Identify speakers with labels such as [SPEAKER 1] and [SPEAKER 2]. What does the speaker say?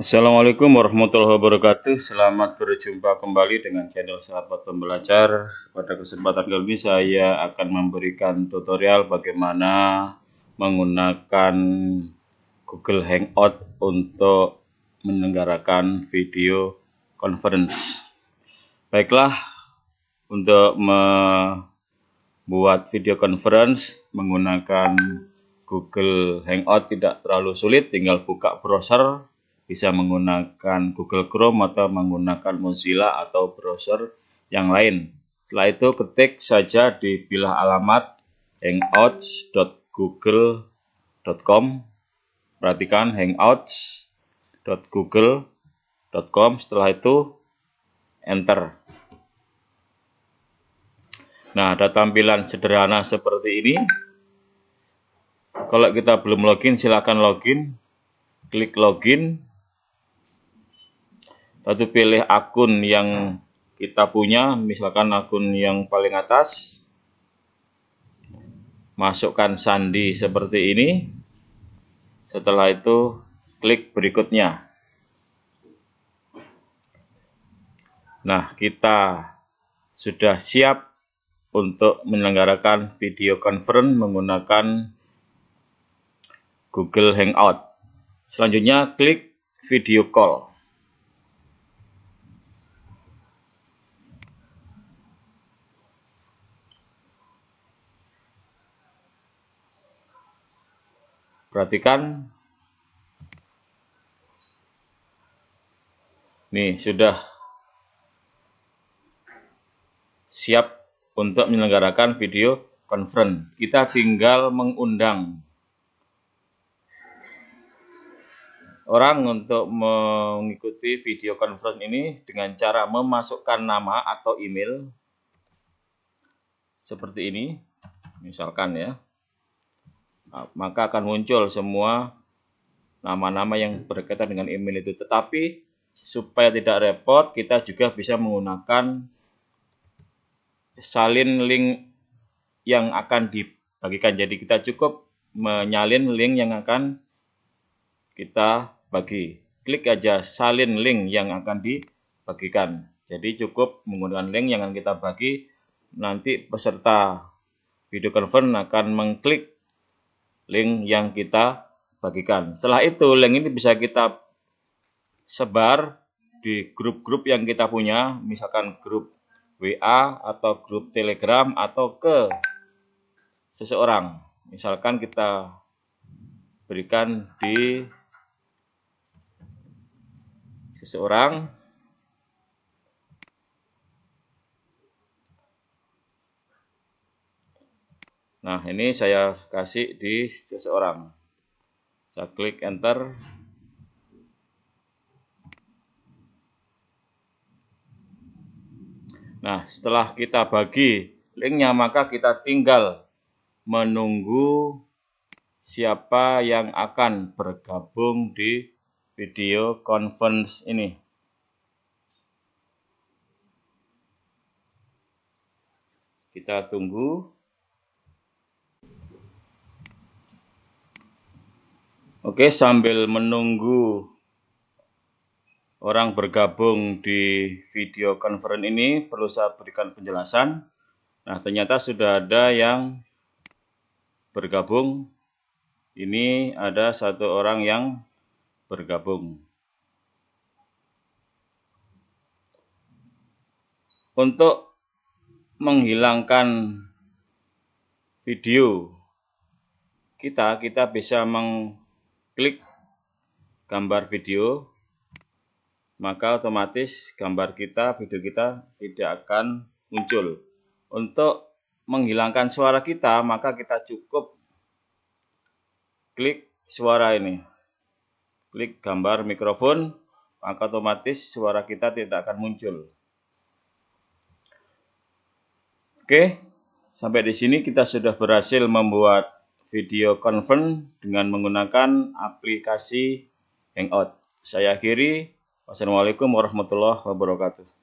[SPEAKER 1] Assalamualaikum warahmatullahi wabarakatuh. Selamat berjumpa kembali dengan channel Sahabat Pembelajar. Pada kesempatan kali ini saya akan memberikan tutorial bagaimana menggunakan Google Hangout untuk menyelenggarakan video conference. Baiklah, untuk membuat video conference menggunakan Google Hangout tidak terlalu sulit, tinggal buka browser bisa menggunakan Google Chrome atau menggunakan Mozilla atau browser yang lain. Setelah itu ketik saja di bilah alamat hangouts.google.com. Perhatikan hangouts.google.com. Setelah itu enter. Nah, ada tampilan sederhana seperti ini. Kalau kita belum login, silakan login. Klik login lalu pilih akun yang hmm. kita punya misalkan akun yang paling atas masukkan sandi seperti ini setelah itu klik berikutnya nah kita sudah siap untuk menyelenggarakan video conference menggunakan Google Hangout. Selanjutnya klik video call. perhatikan nih sudah siap untuk menyelenggarakan video conference. Kita tinggal mengundang orang untuk mengikuti video conference ini dengan cara memasukkan nama atau email seperti ini, misalkan ya. Ah, maka akan muncul semua nama-nama yang berkaitan dengan email itu. Tetapi supaya tidak repot, kita juga bisa menggunakan salin link yang akan dibagikan. Jadi kita cukup menyalin link yang akan kita bagi. Klik aja salin link yang akan dibagikan. Jadi cukup menggunakan link yang akan kita bagi. Nanti peserta video conference akan mengklik link yang kita bagikan. Setelah itu link ini bisa kita sebar di grup-grup yang kita punya, misalkan grup WA atau grup Telegram atau ke seseorang. Misalkan kita berikan di seseorang Nah, ini saya kasih di seseorang. Saya klik enter. Nah, setelah kita bagi linknya, maka kita tinggal menunggu siapa yang akan bergabung di video conference ini. Kita tunggu. Oke, sambil menunggu orang bergabung di video conference ini, perlu saya berikan penjelasan. Nah, ternyata sudah ada yang bergabung. Ini ada satu orang yang bergabung. Untuk menghilangkan video kita, kita bisa meng klik gambar video, maka otomatis gambar kita, video kita tidak akan muncul. Untuk menghilangkan suara kita, maka kita cukup klik suara ini. Klik gambar mikrofon, maka otomatis suara kita tidak akan muncul. Oke, sampai di sini kita sudah berhasil membuat video conference dengan menggunakan aplikasi Hangout. Saya akhiri. Wassalamualaikum warahmatullahi wabarakatuh.